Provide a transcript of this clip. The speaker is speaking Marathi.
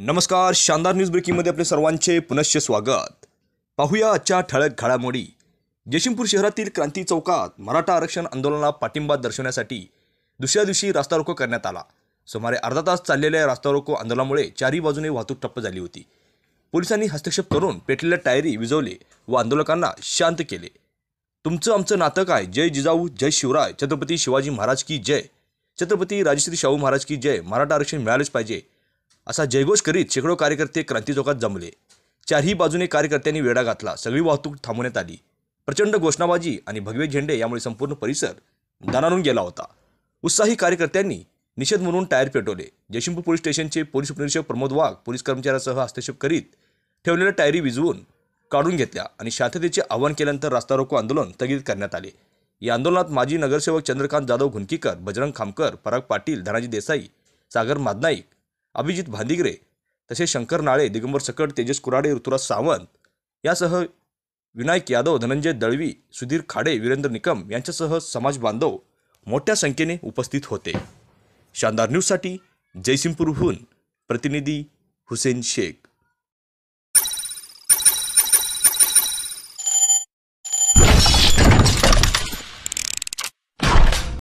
नमस्कार शानदार न्यूज ब्रेकिंगमध्ये आपले सर्वांचे पुनश्च स्वागत पाहूया आजच्या ठळक घडामोडी जयशिमपूर शहरातील क्रांती चौकात मराठा आरक्षण आंदोलनाला पाठिंबा दर्शवण्यासाठी दुसऱ्या दिवशी रास्ता रोको करण्यात आला सुमारे अर्धा तास चाललेल्या रास्ता रोको आंदोलनामुळे चारही बाजूने वाहतूक ठप्प झाली होती पोलिसांनी हस्तक्षेप करून पेटलेल्या टायरी विजवले व आंदोलकांना शांत केले तुमचं आमचं नातं आहे जय जिजाऊ जय शिवराय छत्रपती शिवाजी महाराज की जय छत्रपती राजश्री शाहू महाराज की जय मराठा आरक्षण मिळालेच पाहिजे असा जयघोष करीत शेकडो कार्यकर्ते क्रांती चौकात जमले चारही बाजूने कार्यकर्त्यांनी वेडा घातला सगळी वाहतूक थांबवण्यात आली प्रचंड घोषणाबाजी आणि भगवे झेंडे यामुळे संपूर्ण परिसर दानानून गेला होता उत्साही कार्यकर्त्यांनी निषेध म्हणून टायर पेटवले जयशिंपूर पोलीस स्टेशनचे पोलीस उपनिरीक्षक प्रमोद वाघ पोलीस कर्मचाऱ्यासह हस्तक्षेप करीत ठेवलेल्या टायरी विजवून काढून घेतल्या आणि शांततेचे आवाहन केल्यानंतर रास्ता रोको आंदोलन स्थगित करण्यात आले या आंदोलनात माजी नगरसेवक चंद्रकांत जाधव घुनकीकर बजरंग खामकर पराग पाटील धनाजी देसाई सागर मादनाईक अभिजित भांदिगरे तसेच शंकर नाळे दिगंबर सकट तेजस कुराडे ऋतुराज सावंत यासह विनायक यादव धनंजय दळवी सुधीर खाडे वीरेंद्र निकम यांच्यासह समाज बांधव मोठ्या संख्येने उपस्थित होते शानदार न्यूजसाठी जयसिंगपूरहून प्रतिनिधी हुसेन शेख